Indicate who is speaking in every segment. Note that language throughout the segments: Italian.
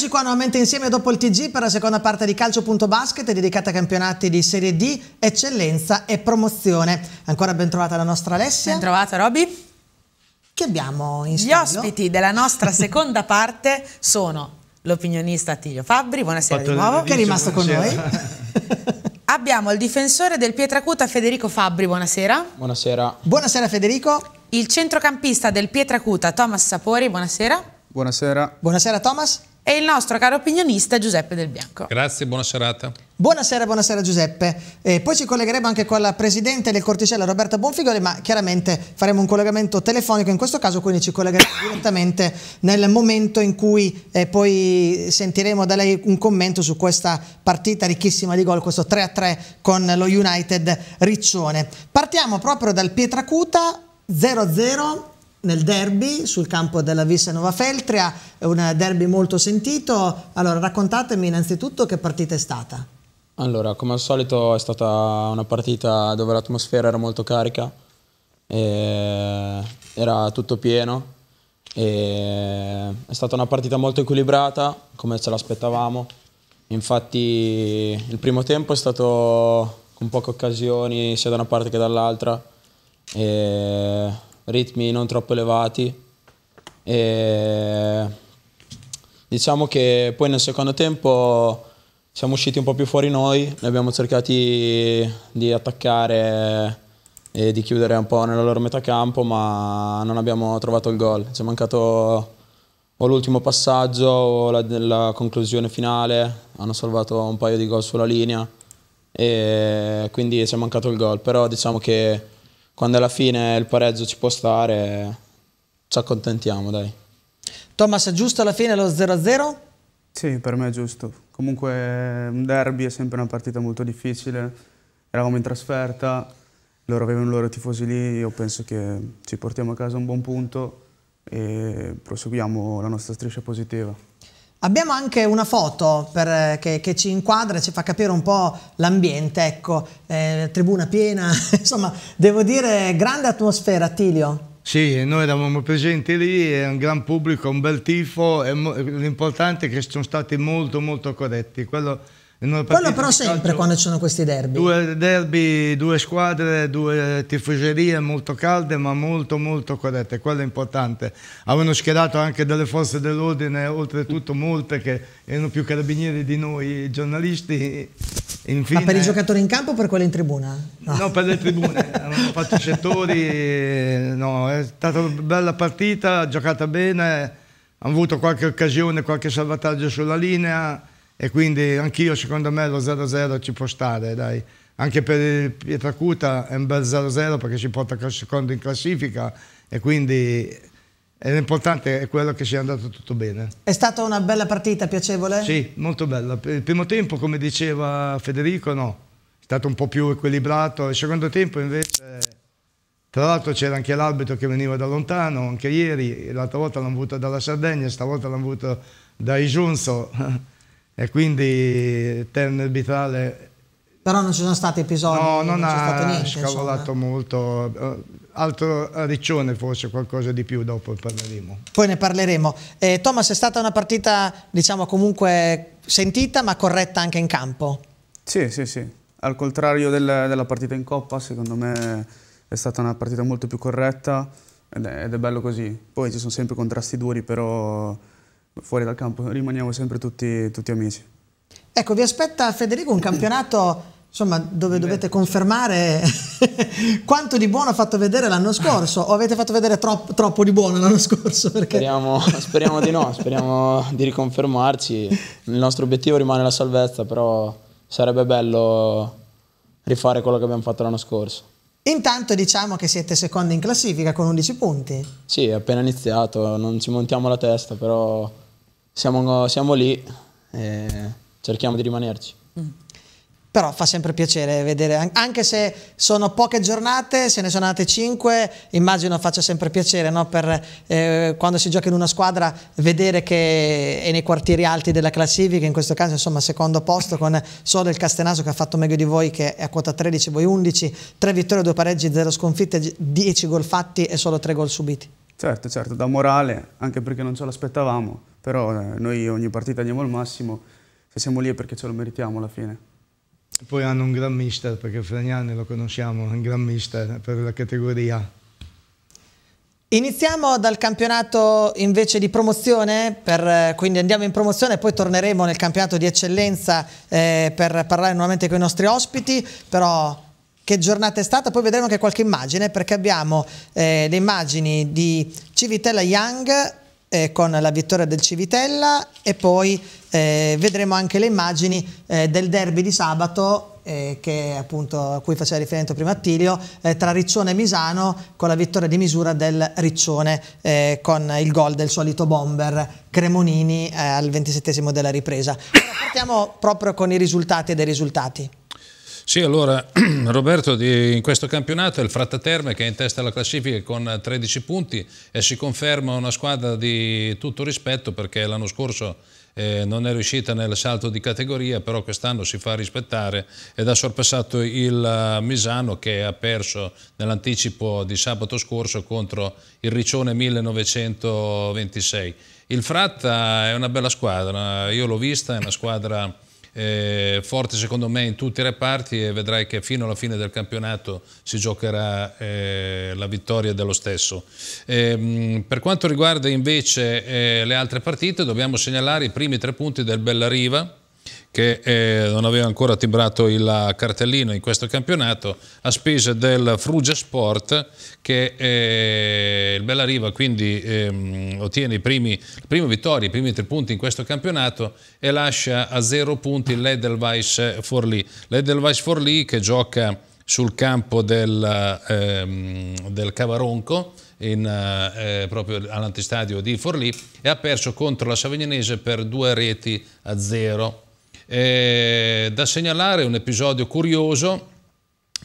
Speaker 1: Eccoci qua nuovamente insieme dopo il TG per la seconda parte di Calcio.Basket dedicata a campionati di Serie D, eccellenza e promozione. Ancora ben trovata
Speaker 2: la nostra Alessia. Ben trovata Roby. Che abbiamo in studio? Gli ospiti della nostra seconda parte sono l'opinionista Attilio Fabbri, buonasera Fatto di nuovo, che è rimasto con noi. Abbiamo il difensore del Pietracuta Federico Fabbri, buonasera.
Speaker 3: Buonasera.
Speaker 2: Buonasera Federico. Il centrocampista del Pietracuta Thomas Sapori, buonasera. Buonasera. Buonasera Thomas e il nostro caro opinionista Giuseppe Del Bianco.
Speaker 4: Grazie, buona serata.
Speaker 1: Buonasera, buonasera Giuseppe. Eh, poi ci collegheremo anche con la presidente del Corticello, Roberta Bonfigoli, ma chiaramente faremo un collegamento telefonico in questo caso, quindi ci collegheremo direttamente nel momento in cui eh, poi sentiremo da lei un commento su questa partita ricchissima di gol, questo 3-3 con lo United Riccione. Partiamo proprio dal Pietracuta 0-0 nel derby sul campo della Visse Nova Feltria, è un derby molto sentito. Allora raccontatemi innanzitutto che partita è stata.
Speaker 3: Allora, come al solito è stata una partita dove l'atmosfera era molto carica, era tutto pieno, è stata una partita molto equilibrata come ce l'aspettavamo. Infatti il primo tempo è stato con poche occasioni sia da una parte che dall'altra ritmi non troppo elevati. E diciamo che poi nel secondo tempo siamo usciti un po' più fuori noi, ne abbiamo cercati di attaccare e di chiudere un po' nella loro metà campo, ma non abbiamo trovato il gol. Ci è mancato o l'ultimo passaggio o la, la, conclusione finale, hanno salvato un paio di gol sulla linea e quindi ci è mancato il gol, però diciamo che quando alla fine il pareggio ci può stare, ci accontentiamo, dai.
Speaker 1: Thomas,
Speaker 5: è giusto alla fine lo 0-0? Sì, per me è giusto. Comunque un derby è sempre una partita molto difficile, eravamo in trasferta, loro avevano i loro tifosi lì, io penso che ci portiamo a casa un buon punto e proseguiamo la nostra striscia positiva.
Speaker 1: Abbiamo anche una foto per, eh, che, che, ci inquadra e ci fa capire un po' l'ambiente, ecco, eh, tribuna piena, insomma, devo dire grande atmosfera, Tilio.
Speaker 6: Sì, noi eravamo presenti lì, è un gran pubblico, un bel tifo, l'importante è che sono stati molto molto corretti, quello quello però sempre
Speaker 1: quando ci sono questi derby.
Speaker 6: Due derby, due squadre, due tifoserie molto calde ma molto molto corrette, quello è importante. Avevano schierato anche delle forze dell'ordine, oltretutto molte che erano più carabinieri di noi giornalisti. Infine, ma per i
Speaker 1: giocatori in campo o per quelli in tribuna?
Speaker 6: No, no per le tribune, hanno fatto i settori, no, è stata una bella partita, giocata bene, hanno avuto qualche occasione, qualche salvataggio sulla linea e quindi anch'io secondo me lo 0-0 ci può stare, dai. Anche per Pietracuta è un bel 0-0 perché ci porta secondo in classifica e quindi l'importante è quello che sia andato tutto bene. È stata una bella partita, piacevole? Sì, molto bella. Il primo tempo, come diceva Federico, no, è stato un po' più equilibrato. Il secondo tempo invece, tra l'altro c'era anche l'arbitro che veniva da lontano, anche ieri, l'altra volta l'hanno avuto dalla Sardegna, stavolta l'hanno avuto da Igiunzo e quindi Terno Arbitrale...
Speaker 1: Però non ci sono stati episodi? No, non, non ha niente, scavolato
Speaker 6: insomma. molto. Eh, altro Riccione forse qualcosa di più, dopo parleremo. Poi
Speaker 1: ne parleremo. Eh, Thomas, è stata una partita, diciamo, comunque sentita ma corretta anche in campo?
Speaker 5: Sì, sì, sì. Al contrario del, della partita in Coppa, secondo me è stata una partita molto più corretta ed è, ed è bello così. Poi ci sono sempre contrasti duri, però fuori dal campo rimaniamo sempre tutti, tutti amici.
Speaker 1: Ecco, vi aspetta Federico un campionato insomma, dove dovete confermare quanto di buono ha fatto vedere l'anno scorso o avete fatto vedere troppo, troppo di buono l'anno scorso? Perché...
Speaker 3: Speriamo, speriamo, di no, speriamo di riconfermarci. Il nostro obiettivo rimane la salvezza, però sarebbe bello rifare quello che abbiamo fatto l'anno scorso.
Speaker 1: Intanto diciamo che siete secondi in classifica con 11 punti.
Speaker 3: Sì, è appena iniziato, non ci montiamo la testa, però siamo, siamo lì e cerchiamo di rimanerci.
Speaker 1: Mm. Però fa sempre piacere vedere, anche se sono poche giornate, se ne sono andate 5, immagino faccia sempre piacere no? per eh, quando si gioca in una squadra vedere che è nei quartieri alti della classifica, in questo caso insomma secondo posto con solo il Castenaso che ha fatto meglio di voi che è a quota 13, voi 11, 3 vittorie, 2 pareggi, 0 sconfitte, 10 gol fatti e solo 3 gol subiti.
Speaker 5: Certo, certo, da morale, anche perché non ce l'aspettavamo, però eh, noi ogni partita diamo il massimo, se siamo lì è perché ce lo meritiamo alla fine.
Speaker 6: Poi hanno un gran mister, perché Fragnani lo conosciamo, un gran mister per la categoria.
Speaker 1: Iniziamo dal campionato invece di promozione, per, eh, quindi andiamo in promozione e poi torneremo nel campionato di eccellenza eh, per parlare nuovamente con i nostri ospiti, però che giornata è stata, poi vedremo anche qualche immagine perché abbiamo eh, le immagini di Civitella Young eh, con la vittoria del Civitella e poi eh, vedremo anche le immagini eh, del derby di sabato eh, che appunto a cui faceva riferimento prima Attilio, eh, tra Riccione e Misano con la vittoria di misura del Riccione eh, con il gol del solito bomber Cremonini eh, al ventisettesimo della ripresa. Allora, partiamo proprio con i risultati e dei risultati.
Speaker 4: Sì, allora Roberto, di, in questo campionato è il Frattaterme che è in testa alla classifica con 13 punti e si conferma una squadra di tutto rispetto perché l'anno scorso eh, non è riuscita nel salto di categoria, però quest'anno si fa rispettare ed ha sorpassato il eh, Misano che ha perso nell'anticipo di sabato scorso contro il Riccione 1926. Il Fratta è una bella squadra, io l'ho vista, è una squadra eh, forte secondo me in tutti i reparti e vedrai che fino alla fine del campionato si giocherà eh, la vittoria dello stesso. Eh, per quanto riguarda invece eh, le altre partite dobbiamo segnalare i primi tre punti del Bellariva che eh, non aveva ancora timbrato il cartellino in questo campionato a spese del Frugia Sport che eh, il Bellariva quindi eh, ottiene i primi, prime vittorie, i primi tre punti in questo campionato e lascia a zero punti l'Edelweiss Forlì. L'Edelweiss Forlì che gioca sul campo del, ehm, del Cavaronco in, eh, proprio all'antistadio di Forlì e ha perso contro la Savignanese per due reti a zero. Eh, da segnalare un episodio curioso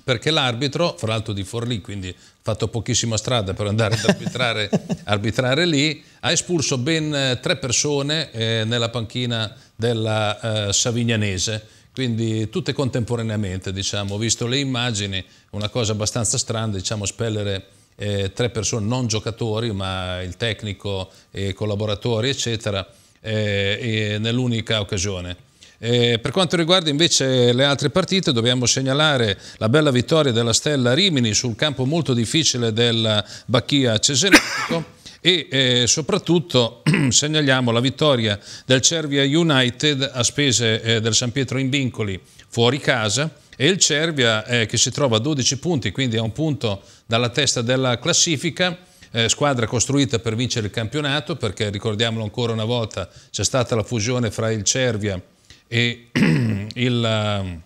Speaker 4: perché l'arbitro, fra l'altro di Forlì, quindi ha fatto pochissima strada per andare ad arbitrare, arbitrare lì, ha espulso ben eh, tre persone eh, nella panchina della eh, Savignanese, quindi tutte contemporaneamente, diciamo, visto le immagini, una cosa abbastanza strana, diciamo, spellere eh, tre persone, non giocatori, ma il tecnico e collaboratori, eccetera, eh, nell'unica occasione. Eh, per quanto riguarda invece le altre partite dobbiamo segnalare la bella vittoria della Stella Rimini sul campo molto difficile del Bacchia Cesenatico. e eh, soprattutto segnaliamo la vittoria del Cervia United a spese eh, del San Pietro in Vincoli fuori casa e il Cervia eh, che si trova a 12 punti, quindi a un punto dalla testa della classifica, eh, squadra costruita per vincere il campionato perché ricordiamolo ancora una volta c'è stata la fusione fra il Cervia e il, eh,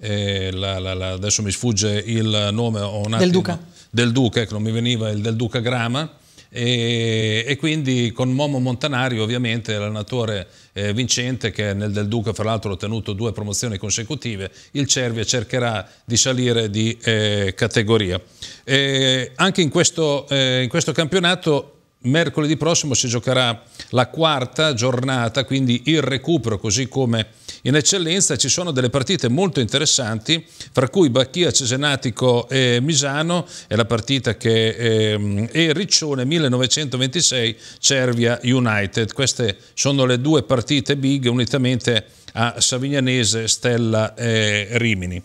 Speaker 4: eh, la, la, la, adesso mi sfugge il nome ho attimo, del Duca, del Duca ecco, non mi veniva il del Duca Grama e, e, quindi con Momo Montanari ovviamente l'allenatore eh, vincente che nel Del Duca fra l'altro ha ottenuto due promozioni consecutive il Cervia cercherà di salire di eh, categoria e anche in questo, eh, in questo campionato mercoledì prossimo si giocherà la quarta giornata, quindi il recupero, così come in eccellenza. Ci sono delle partite molto interessanti, fra cui Bacchia, Cesenatico e Misano, è la partita che eh, e Riccione 1926 Cervia United. Queste sono le due partite big unitamente a Savignanese, Stella e Rimini.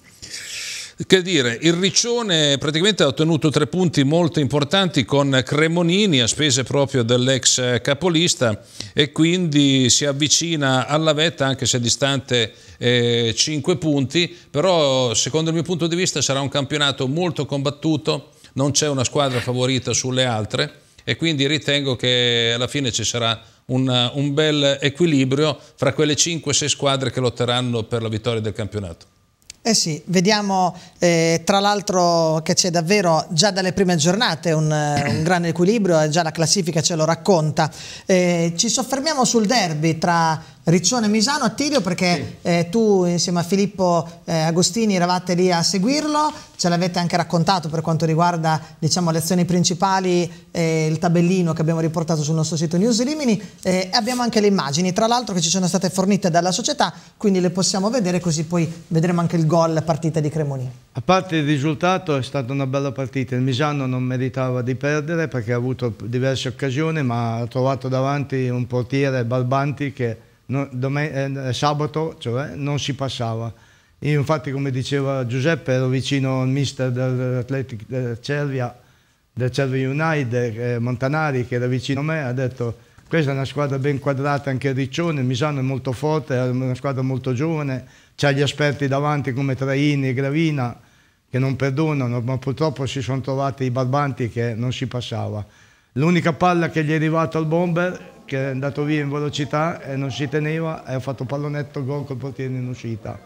Speaker 4: Che dire, il Riccione praticamente ha ottenuto tre punti molto importanti con Cremonini a spese proprio dell'ex capolista e quindi si avvicina alla vetta anche se distante eh, 5 punti, però secondo il mio punto di vista sarà un campionato molto combattuto, non c'è una squadra favorita sulle altre e quindi ritengo che alla fine ci sarà un, un bel equilibrio fra quelle 5-6 squadre che lotteranno per la vittoria del campionato.
Speaker 1: Eh sì, vediamo eh, tra l'altro che c'è davvero già dalle prime giornate un, eh, un grande equilibrio e già la classifica ce lo racconta. Eh, ci soffermiamo sul derby tra Riccione Misano Attilio, perché sì. eh, tu insieme a Filippo eh, Agostini eravate lì a seguirlo, ce l'avete anche raccontato per quanto riguarda diciamo, le azioni principali, eh, il tabellino che abbiamo riportato sul nostro sito News Rimini eh, abbiamo anche le immagini tra l'altro che ci sono state fornite dalla società quindi le possiamo vedere così poi vedremo anche il gol partita di Cremonini.
Speaker 6: A parte il risultato è stata una bella partita, il Misano non meritava di perdere perché ha avuto diverse occasioni ma ha trovato davanti un portiere Barbanti che domen- eh, sabato cioè, non si passava. Io infatti come diceva Giuseppe ero vicino al mister dell'Atletic del Cervia, del Cervia United, eh, Montanari che era vicino a me, ha detto questa è una squadra ben quadrata anche a Riccione, Misano è molto forte, è una squadra molto giovane, c'ha gli esperti davanti come Traini e Gravina che non perdonano, ma purtroppo si sono trovati i barbanti che non si passava. L'unica palla che gli è arrivata al bomber che è andato via in velocità e non si teneva e ha fatto pallonetto gol col portiere in uscita.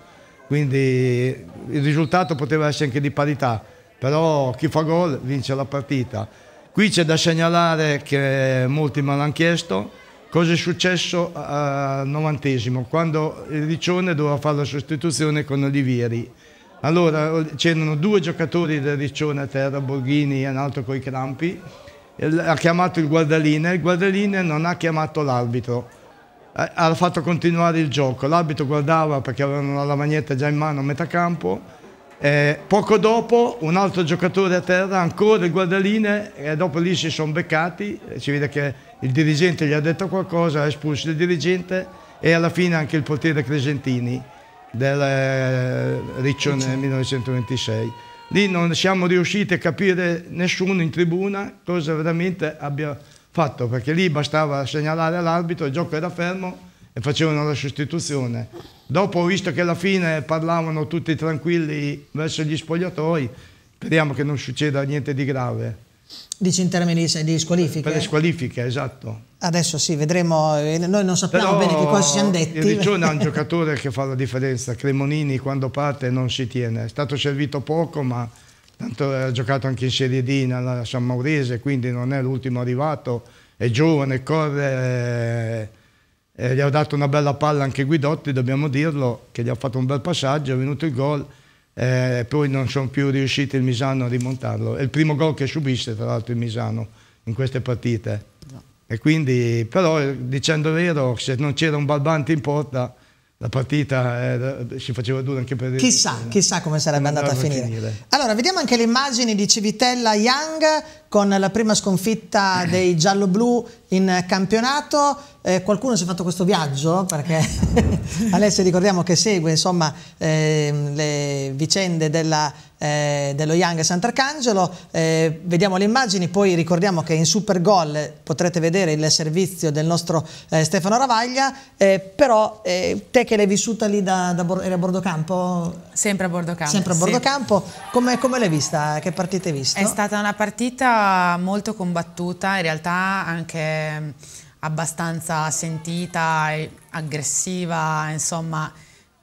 Speaker 6: Quindi il risultato poteva essere anche di parità, però chi fa gol vince la partita. Qui c'è da segnalare che molti me l'hanno chiesto, cosa è successo al novantesimo, quando il Riccione doveva fare la sostituzione con Olivieri. Allora c'erano due giocatori del Riccione a terra, Borghini e un altro coi Crampi, ha chiamato il guardalina e il guardalina non ha chiamato l'arbitro. Ha fatto continuare il gioco. L'arbitro guardava perché avevano la magnetta già in mano a metà campo. Eh, poco dopo un altro giocatore a terra, ancora il guardaline, e dopo lì si sono beccati, si vede che il dirigente gli ha detto qualcosa, ha espulso il dirigente e alla fine anche il portiere Crescentini del eh, Riccione 1926 lì non siamo riusciti a capire nessuno in tribuna cosa veramente abbia fatto, perché lì bastava segnalare all'arbitro, il gioco era fermo e facevano la sostituzione. Dopo ho visto che alla fine parlavano tutti tranquilli verso gli spogliatoi, speriamo che non succeda niente di grave. Dici in termini
Speaker 1: di, squalifica? Per le
Speaker 6: squalifiche, esatto.
Speaker 1: Adesso sì, vedremo, eh, noi non sappiamo Però bene che cosa ci hanno detto. Il Riccione ha un
Speaker 6: giocatore che fa la differenza, Cremonini quando parte non si tiene, è stato servito poco ma tanto ha giocato anche in Serie D nella San Maurese, quindi non è l'ultimo arrivato, è giovane, corre, eh, eh gli ha dato una bella palla anche Guidotti, dobbiamo dirlo, che gli ha fatto un bel passaggio, è venuto il gol eh, poi non sono più riusciti il Misano a rimontarlo. È il primo gol che subisce, tra l'altro il Misano in queste partite. No. E quindi, però dicendo vero, se non c'era un balbante in porta la partita eh, si faceva dura anche per il chissà,
Speaker 1: chissà come sarebbe andata a finire. finire. Allora, vediamo anche le immagini di Civitella Young con la prima sconfitta dei giallo-blu in campionato. Eh, qualcuno si è fatto questo viaggio perché Alessia ricordiamo che segue insomma, eh, le vicende della, eh, dello Young Sant'Arcangelo. Eh, vediamo le immagini, poi ricordiamo che in Super Goal potrete vedere il servizio del nostro eh, Stefano Ravaglia, eh, però te che l'hai vissuta lì da, da, eri a bordo
Speaker 2: campo? Sempre a bordo campo. Sempre a bordo sì.
Speaker 1: campo. Come, come l'hai vista? Che partita hai visto? È
Speaker 2: stata una partita molto combattuta, in realtà anche abbastanza sentita, e aggressiva, insomma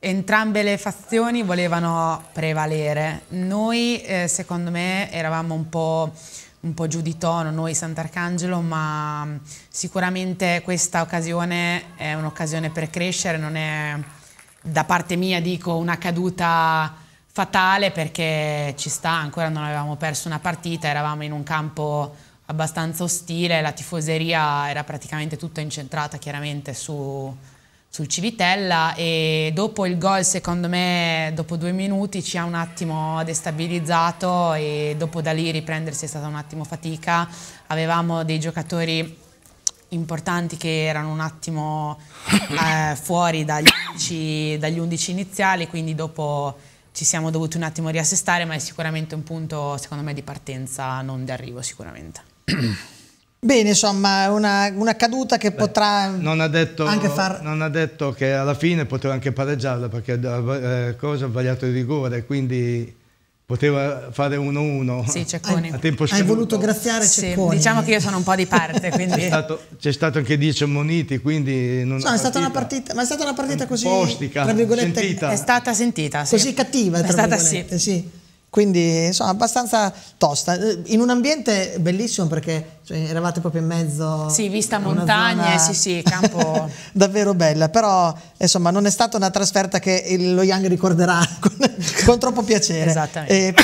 Speaker 2: entrambe le fazioni volevano prevalere. Noi, eh, secondo me, eravamo un po', un po', giù di tono, noi Sant'Arcangelo, ma sicuramente questa occasione è un'occasione per crescere, non è da parte mia dico una caduta fatale perché ci sta, ancora non avevamo perso una partita, eravamo in un campo abbastanza ostile, la tifoseria era praticamente tutta incentrata chiaramente su, sul Civitella e dopo il gol secondo me dopo due minuti ci ha un attimo destabilizzato e dopo da lì riprendersi è stata un attimo fatica, avevamo dei giocatori importanti che erano un attimo eh, fuori dagli 11, dagli 11 iniziali, quindi dopo ci siamo dovuti un attimo riassestare, ma è sicuramente un punto, secondo me, di partenza, non di arrivo sicuramente.
Speaker 1: Bene, insomma, una, una caduta che Beh, potrà non
Speaker 6: ha, detto, anche far... Non ha detto che alla fine poteva anche pareggiarla, perché eh, cosa ha sbagliato il rigore, quindi poteva fare 1-1 sì, Cecconi. a tempo scaduto. Hai voluto
Speaker 2: graziare Cecconi. diciamo che io sono un po' di parte. Quindi...
Speaker 1: c'è, stato,
Speaker 6: stato, anche 10 ammoniti, quindi... no, è stata una
Speaker 1: partita, ma è stata una partita così... Postica, sentita. È stata sentita, sì. Così cattiva, è stata, sì. sì. Quindi, insomma, abbastanza tosta. In un ambiente bellissimo perché cioè, eravate proprio in mezzo. Sì, vista montagne, zona... sì,
Speaker 2: sì, campo.
Speaker 1: Davvero bella, però insomma non è stata una trasferta che il, lo Young ricorderà con, con troppo piacere. Esattamente. E, eh,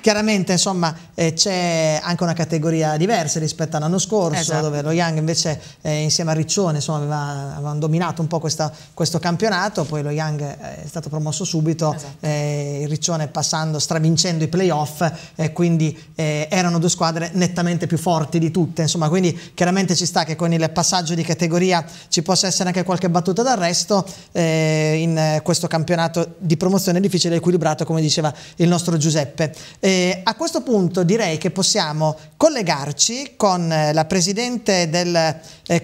Speaker 1: chiaramente insomma eh, c'è anche una categoria diversa rispetto all'anno scorso, esatto. dove lo Young invece eh, insieme a Riccione insomma, aveva, avevano dominato un po' questa, questo campionato, poi lo Young eh, è stato promosso subito, esatto. eh, Riccione passando, stravincendo i playoff, eh, quindi erano due squadre nettamente più forti di tutti battute, insomma, quindi chiaramente ci sta che con il passaggio di categoria ci possa essere anche qualche battuta d'arresto eh, in questo campionato di promozione difficile e equilibrato, come diceva il nostro Giuseppe. Eh, a questo punto direi che possiamo collegarci con eh, la presidente del eh,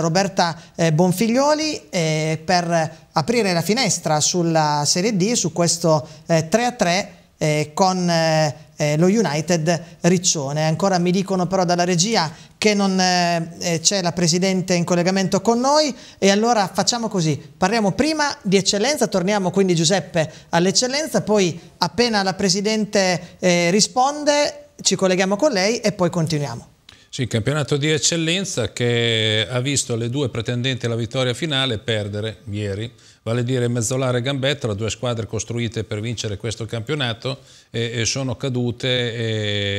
Speaker 1: Roberta eh, Bonfiglioli, eh, per aprire la finestra sulla Serie D, su questo 3 a 3 con eh, lo United Riccione. Ancora mi dicono però dalla regia che non eh, eh, c'è la Presidente in collegamento con noi e allora facciamo così, parliamo prima di eccellenza, torniamo quindi Giuseppe all'eccellenza, poi appena la Presidente eh, risponde ci colleghiamo con lei e poi continuiamo.
Speaker 4: Sì, campionato di eccellenza che ha visto le due pretendenti alla vittoria finale perdere ieri vale a dire Mezzolare e Gambetta, due squadre costruite per vincere questo campionato, e, e sono cadute e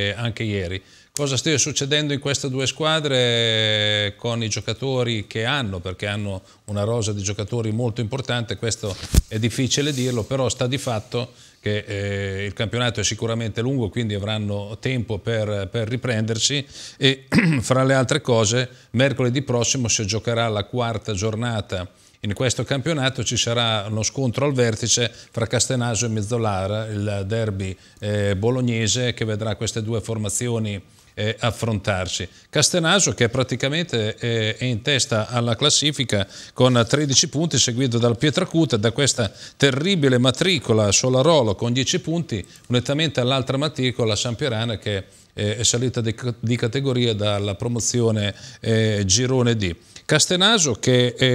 Speaker 4: eh, anche ieri. Cosa stia succedendo in queste due squadre eh, con i giocatori che hanno, perché hanno una rosa di giocatori molto importante, questo è difficile dirlo, però sta di fatto che eh, il campionato è sicuramente lungo, quindi avranno tempo per, per riprendersi e fra le altre cose mercoledì prossimo si giocherà la quarta giornata in questo campionato ci sarà uno scontro al vertice fra Castenaso e Mezzolara, il derby eh, bolognese che vedrà queste due formazioni eh, affrontarsi. Castenaso che praticamente eh, è in testa alla classifica con 13 punti seguito dal Pietracuta da questa terribile matricola Solarolo con 10 punti unitamente all'altra matricola San Pierana che eh, è salita di, di, categoria dalla promozione eh, Girone D. Castenaso che è,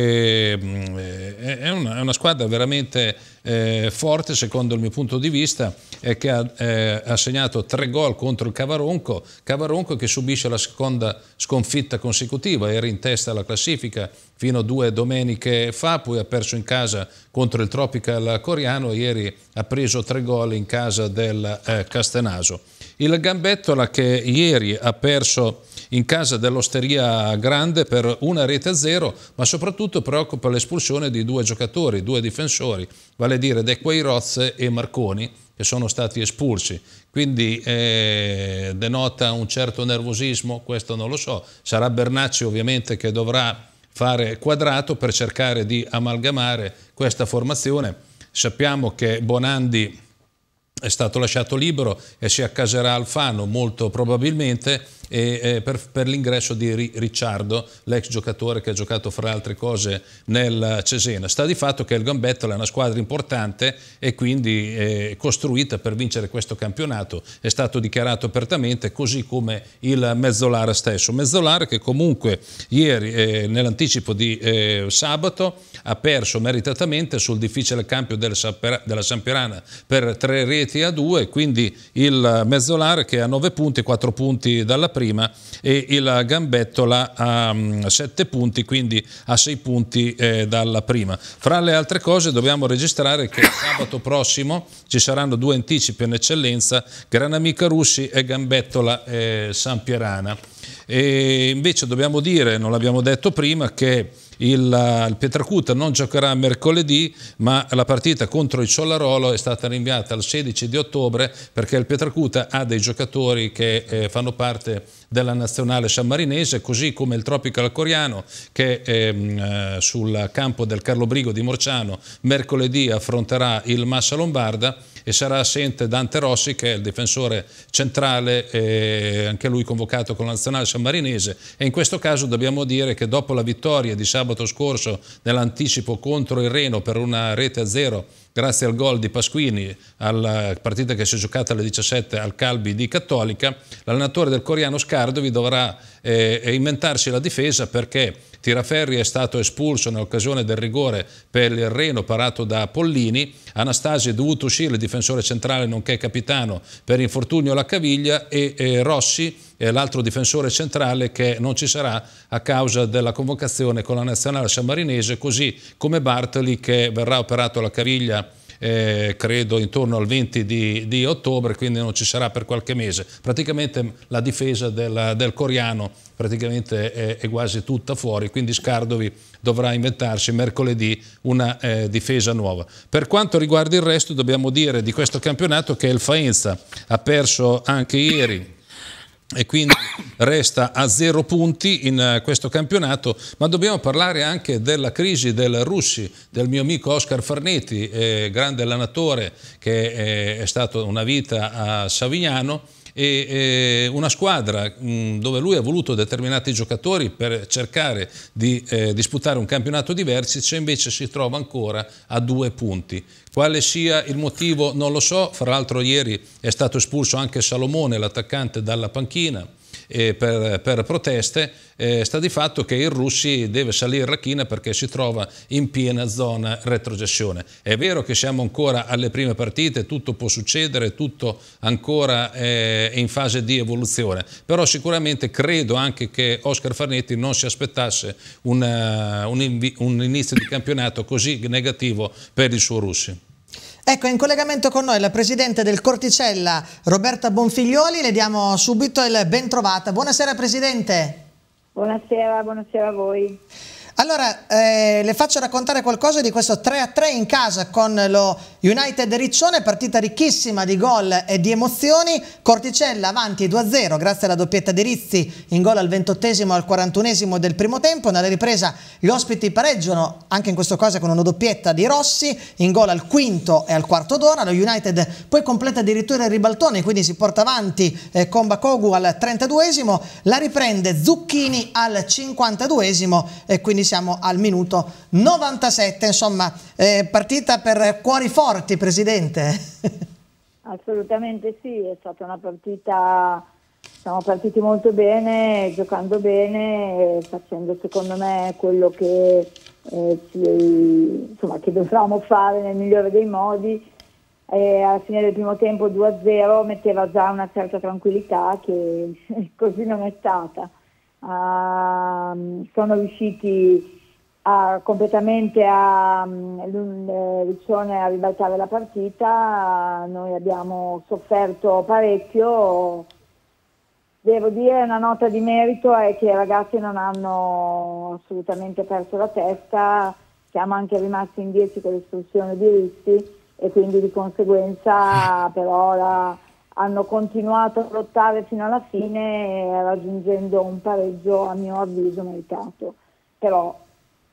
Speaker 4: ehm, eh, è, una, è una, squadra veramente eh, forte secondo il mio punto di vista eh, che ha, eh, ha, segnato tre gol contro il Cavaronco, Cavaronco che subisce la seconda sconfitta consecutiva, era in testa alla classifica fino a due domeniche fa, poi ha perso in casa contro il Tropical coreano ieri ha preso tre gol in casa del eh, Castenaso. Il Gambettola che ieri ha perso in casa dell'Osteria Grande per una rete a zero, ma soprattutto preoccupa l'espulsione di due giocatori, due difensori, vale a dire De Queiroz e Marconi, che sono stati espulsi. Quindi eh, denota un certo nervosismo, questo non lo so. Sarà Bernacci ovviamente che dovrà fare quadrato per cercare di amalgamare questa formazione. Sappiamo che Bonandi è stato lasciato libero e si accaserà Alfano molto probabilmente e, eh, per, per, l'ingresso di Ri, Ricciardo, l'ex giocatore che ha giocato fra altre cose nel Cesena. Sta di fatto che il Gambettola è una squadra importante e quindi eh, costruita per vincere questo campionato, è stato dichiarato apertamente così come il Mezzolara stesso. Mezzolara che comunque ieri eh, nell'anticipo di eh, sabato ha perso meritatamente sul difficile cambio del, della Samperana per tre reti a due, quindi il Mezzolara che ha 9 punti, 4 punti dalla prima e il Gambettola a 7 mm, punti, quindi a 6 punti eh, dalla prima. Fra le altre cose dobbiamo registrare che sabato prossimo ci saranno due anticipi in eccellenza, Granamica Russi e Gambettola eh, San Pierana. E invece dobbiamo dire, non l'abbiamo detto prima, che il, eh, il Pietracuta non giocherà mercoledì, ma la partita contro il Ciollarolo è stata rinviata al 16 di ottobre perché il Pietracuta ha dei giocatori che eh, fanno parte della nazionale sammarinese, così come il Tropical Coriano che ehm, eh, sul campo del Carlo Brigo di Morciano mercoledì affronterà il Massa Lombarda e sarà assente Dante Rossi che è il difensore centrale, eh, anche lui convocato con la nazionale sammarinese e in questo caso dobbiamo dire che dopo la vittoria di sabato scorso nell'anticipo contro il Reno per una rete a zero grazie al gol di Pasquini alla partita che si è giocata alle 17 al Calbi di Cattolica, l'allenatore del coreano Scardovi dovrà eh, inventarsi la difesa perché Tiraferri è stato espulso nell'occasione del rigore per il Reno parato da Pollini, Anastasi è dovuto uscire il difensore centrale nonché capitano per infortunio alla caviglia e, e eh, Rossi l'altro difensore centrale che non ci sarà a causa della convocazione con la nazionale sammarinese, così come Bartoli che verrà operato alla caviglia eh, credo intorno al 20 di, di, ottobre, quindi non ci sarà per qualche mese. Praticamente la difesa del, del coreano è, è, quasi tutta fuori, quindi Scardovi dovrà inventarsi mercoledì una eh, difesa nuova. Per quanto riguarda il resto dobbiamo dire di questo campionato che il Faenza ha perso anche ieri e quindi resta a zero punti in eh, questo campionato, ma dobbiamo parlare anche della crisi del Russi, del mio amico Oscar Farnetti, eh, grande allenatore che è, eh, è stato una vita a Savignano, e una squadra mm, dove lui ha voluto determinati giocatori per cercare di eh, disputare un campionato di vertice invece si trova ancora a due punti. Quale sia il motivo non lo so, fra l'altro ieri è stato espulso anche Salomone, l'attaccante, dalla panchina eh, per, per, proteste, eh, sta di fatto che il Russi deve salire la china perché si trova in piena zona retrocessione. È vero che siamo ancora alle prime partite, tutto può succedere, tutto ancora è in fase di evoluzione, però sicuramente credo anche che Oscar Farnetti non si aspettasse una, un, eh, un inizio di campionato così negativo per il suo Russi.
Speaker 1: Ecco, in collegamento con noi la Presidente del Corticella, Roberta Bonfiglioli, le diamo subito il ben trovata. Buonasera Presidente.
Speaker 7: Buonasera, buonasera a voi.
Speaker 1: Allora, eh, le faccio raccontare qualcosa di questo 3-3 in casa con lo United Riccione, partita ricchissima di gol e di emozioni. Corticella avanti 2-0 grazie alla doppietta di Rizzi in gol al 28 al 41 del primo tempo. Nella ripresa gli ospiti pareggiano anche in questo caso con una doppietta di Rossi in gol al quinto e al quarto d'ora. Lo United poi completa addirittura il ribaltone, quindi si porta avanti eh, con Bakogu al 32 la riprende Zucchini al 52 e quindi siamo al minuto 97, insomma eh, partita per cuori forti Presidente.
Speaker 7: Assolutamente sì, è stata una partita, siamo partiti molto bene, giocando bene, facendo secondo me quello che, eh, ci, insomma, che dovevamo fare nel migliore dei modi. Eh, alla fine del primo tempo 2-0 metteva già una certa tranquillità che così non è stata uh, sono riusciti a, completamente a, um, mm, Riccione eh, a ribaltare la partita, noi abbiamo sofferto parecchio. Devo dire una nota di merito è che i ragazzi non hanno assolutamente perso la testa, siamo anche rimasti in 10 con l'istruzione di Rizzi e quindi di conseguenza però la, hanno continuato a lottare fino alla fine eh, raggiungendo un pareggio a mio avviso meritato, però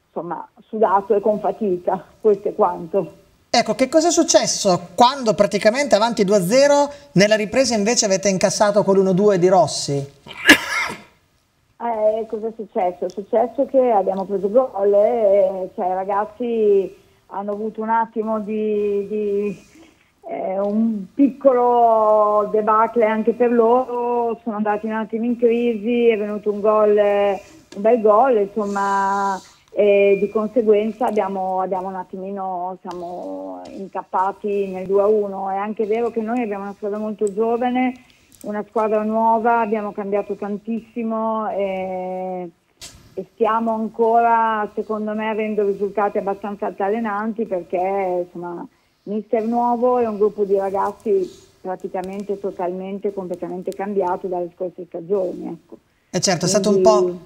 Speaker 7: insomma sudato e con fatica, questo è quanto.
Speaker 1: Ecco, che cosa è successo quando praticamente avanti 2-0 nella ripresa invece avete incassato con l'1-2 di
Speaker 7: Rossi? Eh, cosa è successo? È successo che abbiamo preso gol, eh, cioè i ragazzi hanno avuto un attimo di, di eh, un piccolo debacle anche per loro, sono andati un attimo in crisi, è venuto un gol, un bel gol, insomma e di conseguenza abbiamo, abbiamo, un attimino, siamo incappati nel 2-1. È anche vero che noi abbiamo una squadra molto giovane, una squadra nuova, abbiamo cambiato tantissimo e, e stiamo ancora, secondo me, avendo risultati abbastanza altalenanti perché insomma Mister Nuovo è un gruppo di ragazzi praticamente totalmente, completamente cambiato dalle scorse stagioni. Ecco.
Speaker 1: E eh, certo, Quindi... è stato un po'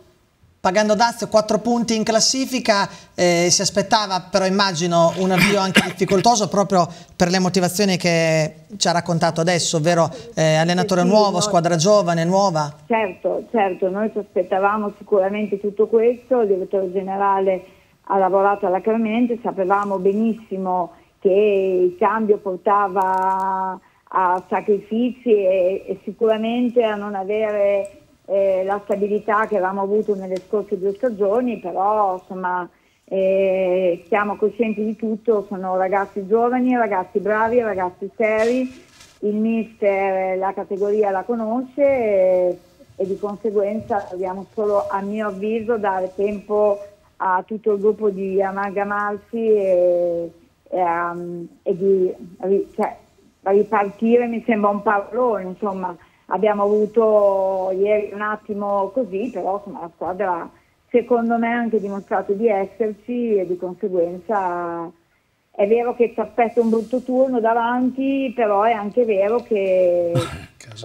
Speaker 1: pagando Dazio quattro punti in classifica, eh, si aspettava però immagino un avvio anche difficoltoso proprio per le motivazioni che ci ha raccontato adesso, ovvero eh, allenatore eh nuovo, squadra giovane, nuova.
Speaker 7: Certo, certo, noi ci aspettavamo sicuramente tutto questo, il direttore generale ha lavorato alacremente, sapevamo benissimo che il cambio portava a sacrifici e, e sicuramente a non avere eh, la stabilità che avevamo avuto nelle scorse due stagioni, però insomma eh, siamo coscienti di tutto, sono ragazzi giovani, ragazzi bravi, ragazzi seri, il mister eh, la categoria la conosce e, e di conseguenza dobbiamo solo a mio avviso dare tempo a tutto il gruppo di amalgamarsi e ehm, e di cioè, ripartire mi sembra un parlone, insomma abbiamo avuto ieri un attimo così, però insomma, la squadra secondo me ha anche dimostrato di esserci e di conseguenza è vero che ci aspetta un brutto turno davanti, però è anche vero che,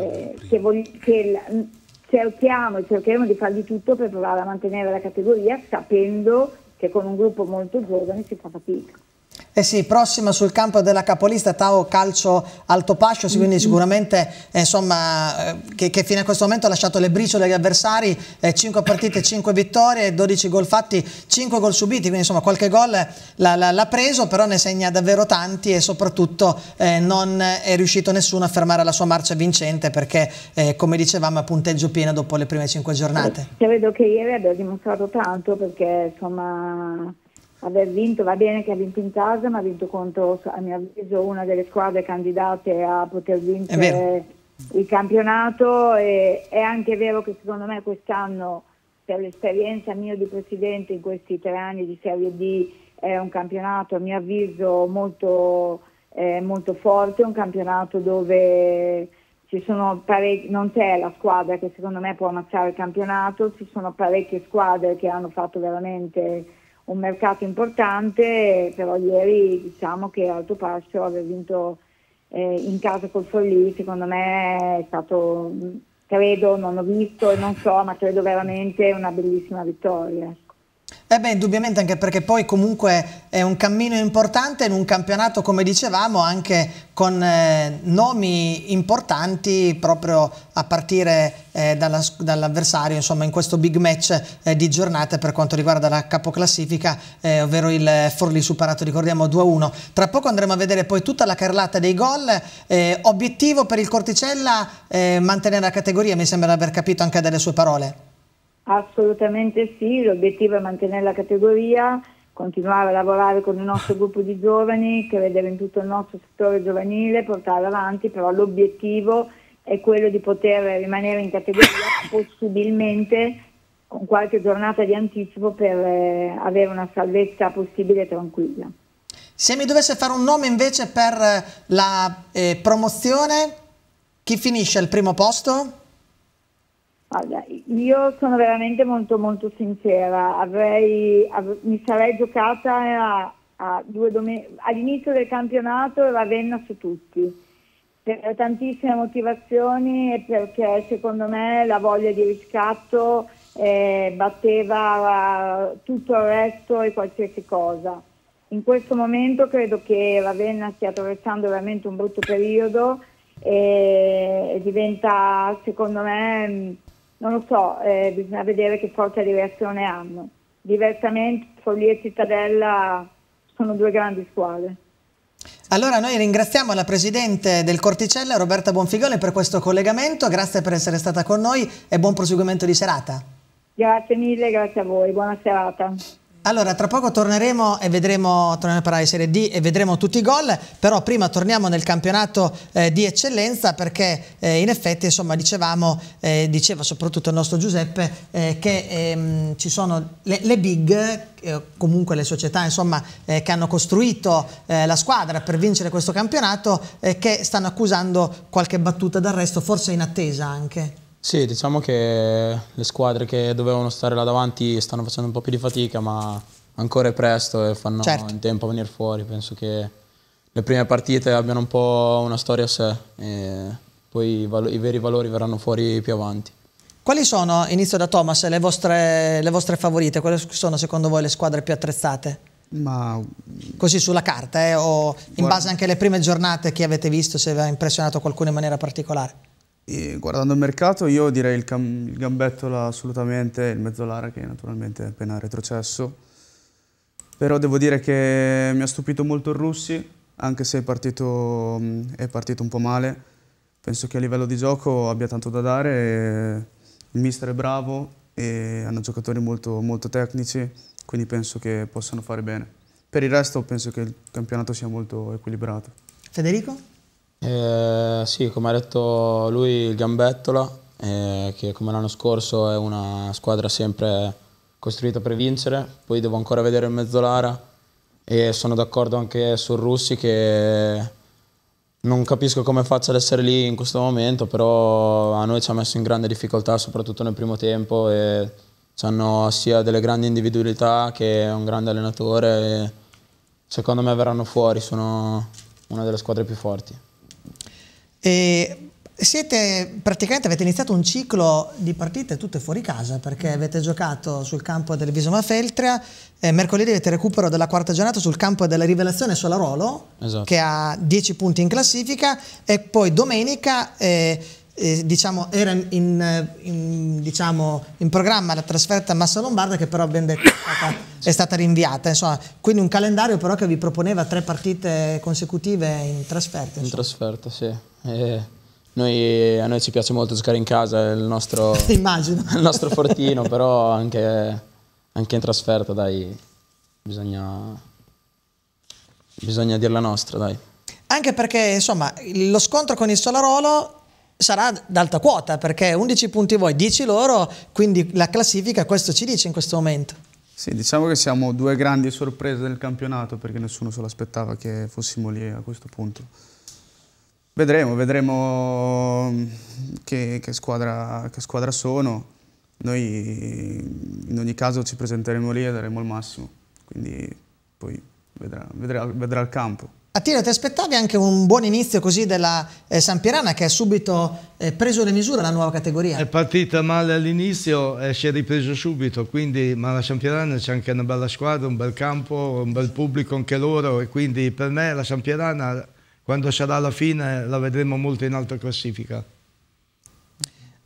Speaker 7: eh, che, vog- che mm, cerchiamo, cercheremo di fare di tutto per provare a mantenere la categoria sapendo che con un gruppo molto giovane si fa fatica.
Speaker 1: Eh sì, prossima sul campo della capolista Tao Calcio Altopascios, quindi mm-hmm. sicuramente eh, insomma, eh, che, che, fino a questo momento ha lasciato le briciole agli avversari, eh, 5 partite, 5 vittorie, 12 gol fatti, 5 gol subiti, quindi insomma qualche gol l'ha preso, però ne segna davvero tanti e soprattutto eh, non è riuscito nessuno a fermare la sua marcia vincente perché eh, come dicevamo a punteggio pieno dopo le prime 5 giornate.
Speaker 7: Eh, io vedo che ieri abbia dimostrato tanto perché insomma aver vinto, va bene che ha vinto in casa, ma ha vinto contro, a mio avviso, una delle squadre candidate a poter vincere il campionato e è anche vero che secondo me quest'anno, per l'esperienza mia di presidente in questi tre anni di Serie D, è un campionato a mio avviso molto, eh, molto forte, un campionato dove parec- non c'è la squadra che secondo me può ammazzare il campionato, ci sono parecchie squadre che hanno fatto veramente un mercato importante, però ieri diciamo che Autopasso aver vinto eh, in casa col Folli, secondo me è stato, mm, credo, non ho visto e non so, ma credo veramente una bellissima vittoria. Eh beh, indubbiamente
Speaker 1: anche perché poi comunque è un cammino importante in un campionato, come dicevamo, anche con eh, nomi importanti proprio a partire eh, dall'avversario, insomma, in questo big match eh, di giornate per quanto riguarda la capoclassifica, eh, ovvero il Forlì superato, ricordiamo, 2-1. Tra poco andremo a vedere poi tutta la carlata dei gol. Eh, obiettivo per il Corticella eh, mantenere la categoria, mi sembra di aver capito anche dalle sue parole.
Speaker 7: Assolutamente sì, l'obiettivo è mantenere la categoria, continuare a lavorare con il nostro gruppo di giovani, credere in tutto il nostro settore giovanile, portare avanti, però l'obiettivo è quello di poter rimanere in categoria possibilmente con qualche giornata di anticipo per eh, avere una salvezza possibile e tranquilla. Se mi dovesse fare un nome invece per
Speaker 1: la eh, promozione, chi finisce al primo posto?
Speaker 7: Allora, io sono veramente molto molto sincera, Avrei, av- mi sarei giocata a, a domen- all'inizio del campionato e Ravenna su tutti, per tantissime motivazioni e perché secondo me la voglia di riscatto eh, batteva eh, tutto il resto e qualsiasi cosa. In questo momento credo che Ravenna stia attraversando veramente un brutto periodo e diventa secondo me non lo so, eh, bisogna vedere che forte reazione hanno. Diversamente Follia e Cittadella sono due grandi squadre.
Speaker 1: Allora noi ringraziamo la Presidente del Corticella, Roberta Bonfigone, per questo collegamento, grazie per essere stata con noi e buon proseguimento di serata.
Speaker 7: Grazie mille, grazie a voi, buona serata. Allora,
Speaker 1: tra poco torneremo e vedremo, torneremo a parlare di Serie D e vedremo tutti i gol, però prima torniamo nel campionato eh, di eccellenza perché eh, in effetti, insomma, dicevamo, eh, diceva soprattutto il nostro Giuseppe, eh, che ehm, ci sono le, le big eh, comunque le società insomma, eh, che hanno costruito eh, la squadra per vincere questo campionato eh, che stanno accusando qualche battuta d'arresto, forse in attesa anche.
Speaker 3: Sì, diciamo che le squadre che dovevano stare là davanti stanno facendo un po' più di fatica, ma ancora è presto e fanno certo. in tempo a venire fuori. Penso che le prime partite abbiano un po' una storia a sé e poi i, i veri valori verranno fuori più avanti.
Speaker 1: Quali sono, inizio da Thomas, le vostre, le vostre favorite? Quali sono secondo voi le squadre più attrezzate? Ma... Così sulla carta eh? o in Guarda... base anche alle prime giornate che avete visto se vi ha impressionato qualcuno in maniera particolare?
Speaker 5: E guardando il mercato io direi il, il gambettola assolutamente, il mezzolara che naturalmente è appena retrocesso, però devo dire che mi ha stupito molto il Russi, anche se è partito, è partito un po' male, penso che a livello di gioco abbia tanto da dare, il mister è bravo e hanno giocatori molto, molto tecnici, quindi penso che possano fare bene. Per il resto penso che il campionato sia molto equilibrato.
Speaker 3: Federico? Eh, sì, come ha detto lui, il Gambettola, eh, che come l'anno scorso è una squadra sempre costruita per vincere, poi devo ancora vedere il Mezzolara e sono d'accordo anche su Russi che non capisco come faccia ad essere lì in questo momento, però a noi ci ha messo in grande difficoltà, soprattutto nel primo tempo e hanno sia delle grandi individualità che un grande allenatore e secondo me verranno fuori, sono una delle squadre più forti.
Speaker 1: E siete praticamente avete iniziato un ciclo di partite tutte fuori casa perché mm. avete giocato sul campo del Visoma Feltria. Eh, mercoledì avete recupero della quarta giornata sul campo della Rivelazione Solarolo esatto. che ha 10 punti in classifica e poi domenica eh, eh, diciamo, era in, in, diciamo, in, programma la trasferta a Massa Lombarda che però ben detto è stata, è stata rinviata insomma. quindi un calendario però che vi proponeva tre partite consecutive in trasferta
Speaker 3: insomma. in trasferta sì eh, noi, a noi ci piace molto giocare in casa, è il nostro, il nostro fortino, però anche, anche, in trasferta, dai, bisogna, bisogna dire la nostra, dai.
Speaker 1: Anche perché, insomma, lo scontro con il Solarolo sarà d'alta quota, perché 11 punti voi, 10 loro, quindi la classifica questo ci dice in questo momento.
Speaker 5: Sì, diciamo che siamo due grandi sorprese del campionato, perché nessuno se l'aspettava che fossimo lì a questo punto. Vedremo, vedremo mm, che, che, squadra, che squadra sono. Noi in ogni caso ci presenteremo lì e daremo il massimo, quindi poi vedrà, vedrà, vedrà il campo.
Speaker 1: Attila, ti aspettavi anche un buon inizio così della eh, Sampierana che ha subito eh, preso le misure la nuova categoria? È
Speaker 5: partita
Speaker 6: male all'inizio e eh, si è ripreso subito, quindi, ma la Sampierana c'è anche una bella squadra, un bel campo, un bel pubblico anche loro e quindi per me la Sampierana quando sarà la fine la vedremo molto in alta classifica.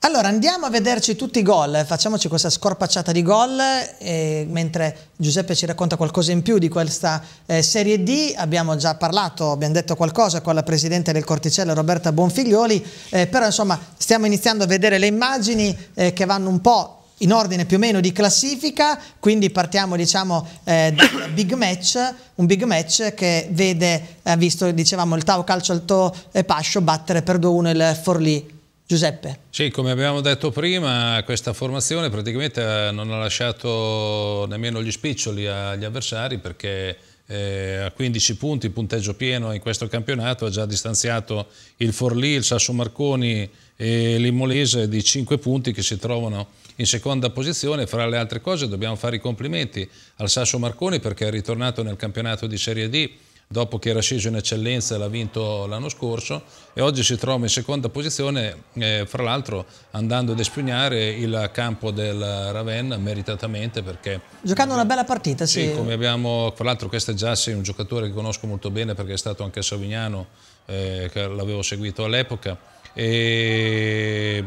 Speaker 1: Allora andiamo a vederci tutti i gol, facciamoci questa scorpacciata di gol, e, mentre Giuseppe ci racconta qualcosa in più di questa eh, Serie D, abbiamo già parlato, abbiamo detto qualcosa con la Presidente del Corticello Roberta Bonfiglioli, eh, però insomma stiamo iniziando a vedere le immagini eh, che vanno un po' in ordine più o meno di classifica, quindi partiamo diciamo eh, dal big match, un big match che vede, eh, visto dicevamo il Tau Calcio Alto e Pascio battere per 2-1 il Forlì. Giuseppe.
Speaker 4: Sì, come abbiamo detto prima, questa formazione praticamente eh, non ha lasciato nemmeno gli spiccioli agli avversari perché eh, a 15 punti, punteggio pieno in questo campionato, ha già distanziato il Forlì, il Sasso Marconi e l'Immolese di 5 punti che si trovano in seconda posizione. Fra le altre cose dobbiamo fare i complimenti al Sasso Marconi perché è ritornato nel campionato di Serie D dopo che era sceso in eccellenza e l'ha vinto l'anno scorso e oggi si trova in seconda posizione, eh, fra l'altro andando ad espugnare il campo del Ravenna meritatamente perché...
Speaker 1: Giocando una bella partita, sì. Sì, come
Speaker 4: abbiamo, fra l'altro questo è Giassi, un giocatore che conosco molto bene perché è stato anche a Savignano, eh, che l'avevo seguito all'epoca e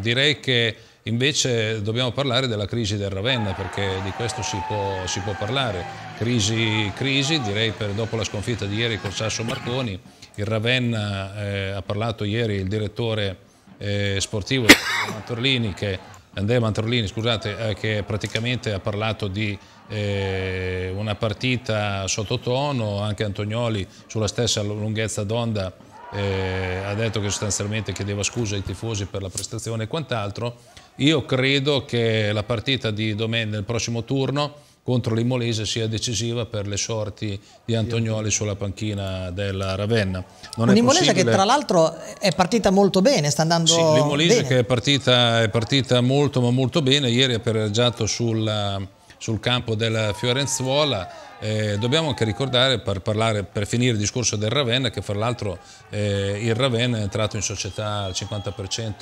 Speaker 4: direi che Invece dobbiamo parlare della crisi del Ravenna perché di questo si può, si può parlare. Crisi, crisi, direi per, dopo la sconfitta di ieri con Sasso Marconi, il Ravenna eh, ha parlato ieri il direttore eh, sportivo Mantorlini che, Andrea Mantorlini scusate, eh, che praticamente ha parlato di eh, una partita sottotono, anche Antonioli sulla stessa lunghezza d'onda eh, ha detto che sostanzialmente chiedeva scusa ai tifosi per la prestazione e quant'altro io credo che la partita di domenica, il prossimo turno, contro l'Imolese sia decisiva per le sorti di Antonioli sulla panchina della Ravenna. Non Un'Imolese che tra
Speaker 1: l'altro è partita molto bene, sta andando sì, L'Imolese che
Speaker 4: è partita, è partita, molto ma molto bene, ieri ha pereggiato sul, sul, campo della Fiorenzuola. Eh, dobbiamo anche ricordare, per, parlare, per, finire il discorso del Ravenna, che fra l'altro eh, il Ravenna è entrato in società al 50%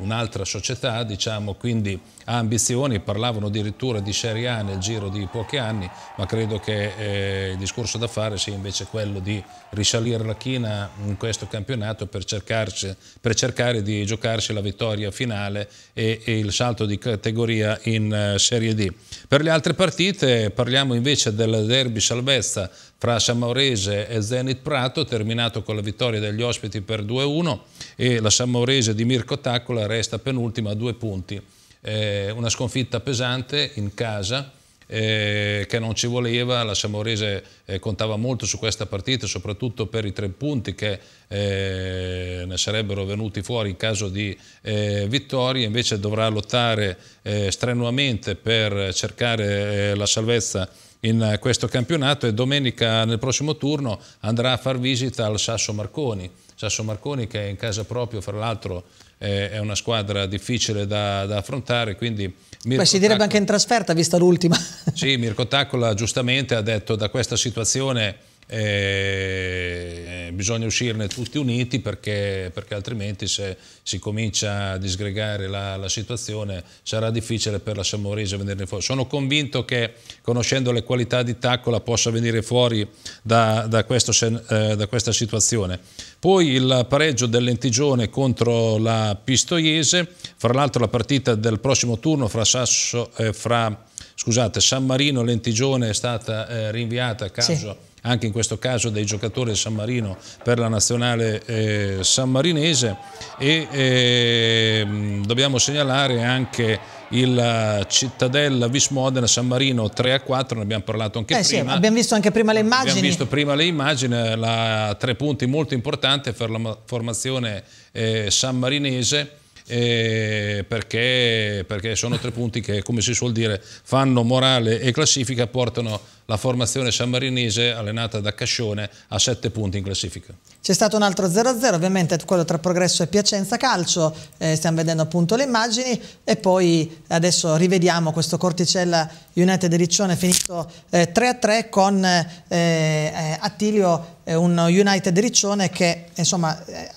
Speaker 4: un'altra società, diciamo, quindi ha ambizioni, parlavano addirittura di Serie A nel giro di pochi anni, ma credo che eh, il discorso da fare sia invece quello di risalire la china in questo campionato per, cercarci, per cercare di giocarsi la vittoria finale e, e il salto di categoria in uh, Serie D. Per le altre partite parliamo invece del derby salvezza fra Sammaurese e Zenit Prato, terminato con la vittoria degli ospiti per 2-1 e la Sammaurese di Mirko Taccola resta penultima a due punti. Eh, una sconfitta pesante in casa eh, che non ci voleva, la Samorese eh, contava molto su questa partita, soprattutto per i tre punti che eh, ne sarebbero venuti fuori in caso di eh, vittoria, invece dovrà lottare eh, strenuamente per cercare la salvezza in eh, questo campionato e domenica nel prossimo turno andrà a far visita al Sasso Marconi. Sasso Marconi che è in casa proprio, fra l'altro eh, è una squadra difficile da, da affrontare, quindi... Mirko Beh, si direbbe Taccola, anche
Speaker 1: in trasferta, vista l'ultima.
Speaker 4: sì, Mirko Taccola giustamente ha detto da questa situazione eh, bisogna uscirne tutti uniti perché, perché, altrimenti se si comincia a disgregare la, la situazione sarà difficile per la Samorese venirne fuori. Sono convinto che conoscendo le qualità di Taccola possa venire fuori da, da, questo, eh, da questa situazione. Poi il pareggio dell'Entigione contro la Pistoiese, fra l'altro la partita del prossimo turno fra Sasso e eh, fra scusate, San Marino Lentigione è stata eh, rinviata a caso sì. anche in questo caso dei giocatori del San Marino per la nazionale eh, sammarinese e eh, dobbiamo segnalare anche il eh, Cittadella Vismodena San Marino 3 a 4, ne abbiamo parlato anche eh prima. Sì, abbiamo
Speaker 1: visto anche prima le immagini. Abbiamo visto
Speaker 4: prima le immagini, eh, la, tre punti molto importanti per la formazione eh, sammarinese eh, perché, perché sono tre punti che, come si suol dire, fanno morale e classifica, portano la formazione sammarinese allenata da Cascione a 7 punti in classifica.
Speaker 1: C'è stato un altro 0-0, ovviamente quello tra Progresso e Piacenza Calcio, eh, stiamo vedendo appunto le immagini e poi adesso rivediamo questo Corticella United Riccione finito eh, 3-3 con eh, eh Attilio, eh, un United Riccione che insomma eh,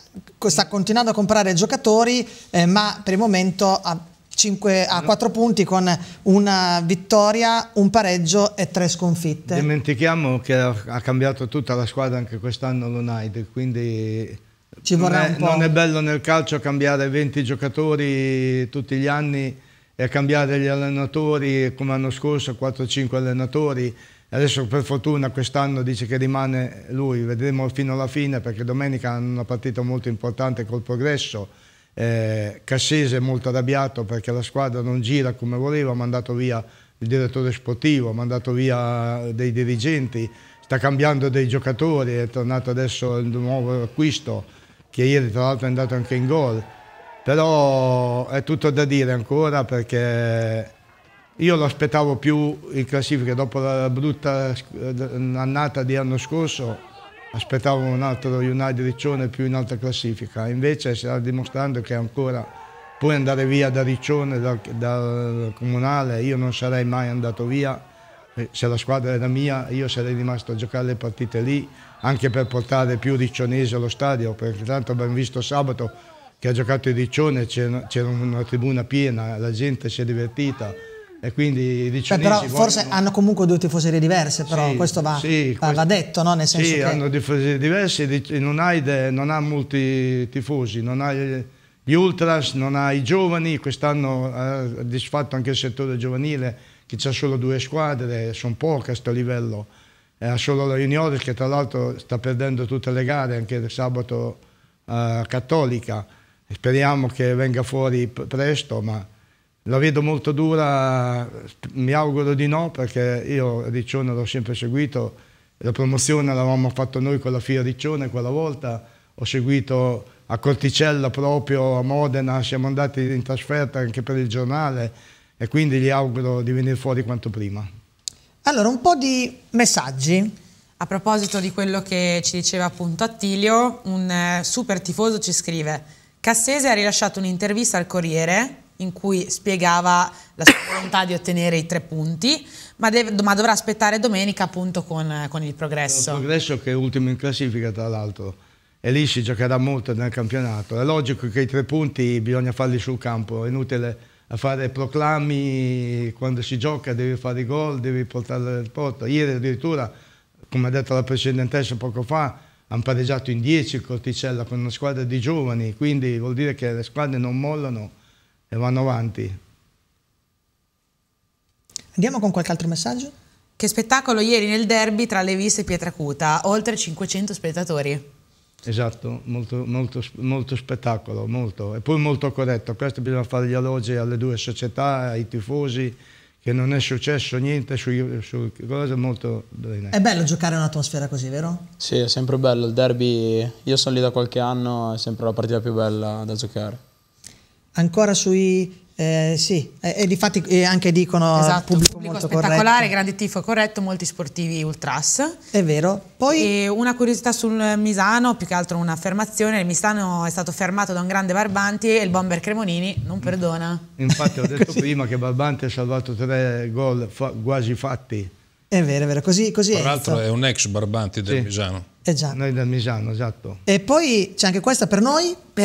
Speaker 1: sta continuando a comprare giocatori ma per il momento ha 5 a 4 punti con una vittoria, un pareggio e tre sconfitte.
Speaker 6: Dimentichiamo che ha cambiato tutta la squadra anche quest'anno l'United, quindi Ci non è, non, è, bello nel calcio cambiare 20 giocatori tutti gli anni e cambiare gli allenatori come l'anno scorso 4-5 allenatori. Adesso per fortuna quest'anno dice che rimane lui, vedremo fino alla fine perché domenica hanno una partita molto importante col progresso eh, Cassese è molto arrabbiato perché la squadra non gira come voleva, ha mandato via il direttore sportivo, ha mandato via dei dirigenti, sta cambiando dei giocatori, è tornato adesso il nuovo acquisto che ieri tra l'altro è andato anche in gol. Però è tutto da dire ancora perché io lo aspettavo più in classifica dopo la brutta eh, annata di anno scorso aspettavo un altro United Riccione più in alta classifica, invece si sta dimostrando che ancora puoi andare via da Riccione, dal, dal comunale, io non sarei mai andato via eh, se la squadra era mia io sarei rimasto a giocare le partite lì anche per portare più riccionesi allo stadio perché tanto abbiamo visto sabato che ha giocato il Riccione c'era una tribuna piena la gente si è divertita e quindi dice... Beh, però forse
Speaker 1: non... hanno comunque due tifoserie diverse, però sì, questo va, sì, va, va, detto, no? Nel senso sì, che... hanno
Speaker 6: tifoserie diverse, non ha, idee, non ha molti tifosi, non ha gli ultras, non ha i giovani, quest'anno ha disfatto anche il settore giovanile, che c'è solo due squadre, sono poche a questo livello, ha solo la Juniores che tra l'altro sta perdendo tutte le gare, anche il sabato eh, cattolica, speriamo che venga fuori presto, ma la vedo molto dura, mi auguro di no, perché io Riccione l'ho sempre seguito, la promozione l'avevamo fatto noi con la FIA Riccione quella volta, ho seguito a Corticella proprio, a Modena, siamo andati in trasferta anche per il giornale e quindi gli auguro di venire fuori quanto prima.
Speaker 2: Allora, un po' di messaggi. A proposito di quello che ci diceva appunto Attilio, un eh, super tifoso ci scrive Cassese ha rilasciato un'intervista al Corriere in cui spiegava la sua volontà di ottenere i tre punti, ma, deve, ma dovrà aspettare domenica appunto con, con, il progresso.
Speaker 6: Il progresso che è ultimo in classifica tra l'altro e lì si giocherà molto nel campionato. È logico che i tre punti bisogna farli sul campo, è inutile fare proclami quando si gioca, devi fare i gol, devi portarli al porto. Ieri addirittura, come ha detto la precedentessa poco fa, hanno pareggiato in 10 Corticella con una squadra di giovani, quindi vuol dire che le squadre non mollano e vanno avanti.
Speaker 2: Andiamo con qualche altro messaggio? Che spettacolo ieri nel derby tra Levis e Pietracuta, oltre 500 spettatori.
Speaker 6: Esatto, molto, molto, molto spettacolo, molto. E poi molto corretto, questo bisogna fare gli elogi alle due società, ai tifosi, che non è successo niente su, su cose molto
Speaker 3: bene. È bello
Speaker 1: giocare in un'atmosfera così, vero?
Speaker 3: Sì, è sempre bello, il derby, io sono lì da qualche anno, è sempre la partita più bella da giocare
Speaker 1: ancora sui... Eh, sì, e, e di fatti e anche dicono esatto, pubblico, pubblico spettacolare, corretto.
Speaker 2: grande tifo corretto, molti sportivi ultras. È vero. Poi e una curiosità sul Misano, più che altro un'affermazione, il Misano è stato fermato da un grande Barbanti e il bomber Cremonini non perdona.
Speaker 6: Infatti ho detto prima che Barbanti ha salvato tre gol fa quasi fatti. È vero, è vero,
Speaker 1: così, così Tra l'altro è
Speaker 4: un ex Barbanti del sì. Misano. Eh già. Noi dal Misano, esatto.
Speaker 1: E poi c'è anche questa per noi.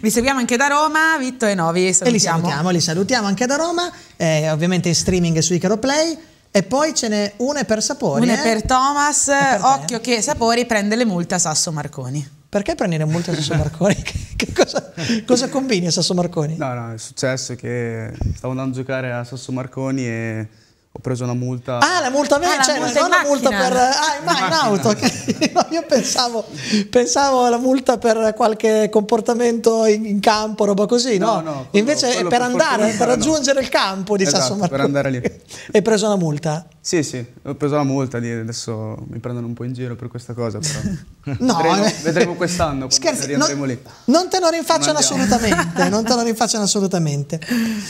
Speaker 1: Vi seguiamo anche da Roma, Vitto e Novi. Salutiamo. E li salutiamo, li salutiamo anche da Roma, eh, ovviamente in streaming su Icaro Play. E poi ce n'è una per
Speaker 2: sapori. Una eh? per Thomas, per occhio che sapori prende le multe a Sasso Marconi. Perché prendere multe a Sasso Marconi? che
Speaker 5: cosa, cosa combini a Sasso Marconi? No, no, è successo che stavo andando a giocare a Sasso Marconi e ho preso una multa. Ah,
Speaker 1: la multa, ah, cioè, la multa non la multa per. Ah, in, in auto.
Speaker 5: Okay.
Speaker 1: io pensavo, pensavo alla multa per qualche comportamento in, in campo, roba così, no? no? no Invece quello, per, per andare, per raggiungere no. il campo di esatto, Sasso Per
Speaker 5: andare lì. Hai preso una multa? Sì, sì, ho preso la multa. Di, adesso mi prendono un po' in giro per questa cosa, però. no, vedremo, eh. vedremo quest'anno. Scherzi,
Speaker 1: non, lì. non te lo rinfacciano assolutamente. non te lo rinfacciano assolutamente.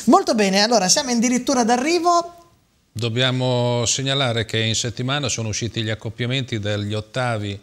Speaker 1: Molto bene, allora siamo addirittura d'arrivo
Speaker 4: Dobbiamo segnalare che in settimana sono usciti gli accoppiamenti degli ottavi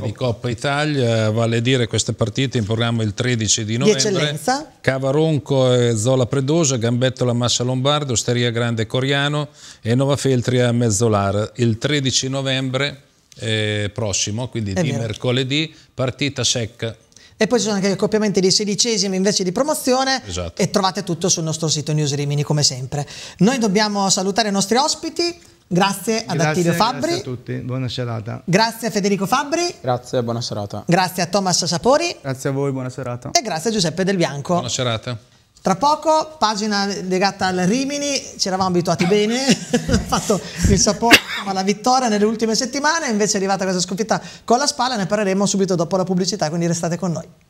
Speaker 4: di Coppa Italia, vale a dire queste partite in programma il 13 di novembre. Cavaronco e Zola Predosa, Gambettola Massa Lombardo, Osteria Grande Coriano e Nova Feltria Mezzolara. Il 13 novembre eh, prossimo, quindi è di vero. mercoledì, partita secca
Speaker 1: e poi ci sono anche gli accoppiamenti dei sedicesimi invece di promozione. Esatto. E trovate tutto sul nostro sito News Rimini come sempre. Noi dobbiamo salutare i nostri ospiti. Grazie ad grazie, Attilio Fabri. Grazie a
Speaker 3: tutti, buona serata.
Speaker 1: Grazie a Federico Fabri.
Speaker 3: Grazie, buona serata.
Speaker 1: Grazie a Thomas Sapori.
Speaker 5: Grazie a voi, buona serata. E
Speaker 1: grazie a Giuseppe Del Bianco.
Speaker 5: Buona serata.
Speaker 1: Tra poco, pagina legata al Rimini, ci eravamo abituati bene, ha fatto il sapore alla vittoria nelle ultime settimane, invece è arrivata questa sconfitta con la spalla, ne parleremo subito dopo la pubblicità, quindi restate con noi.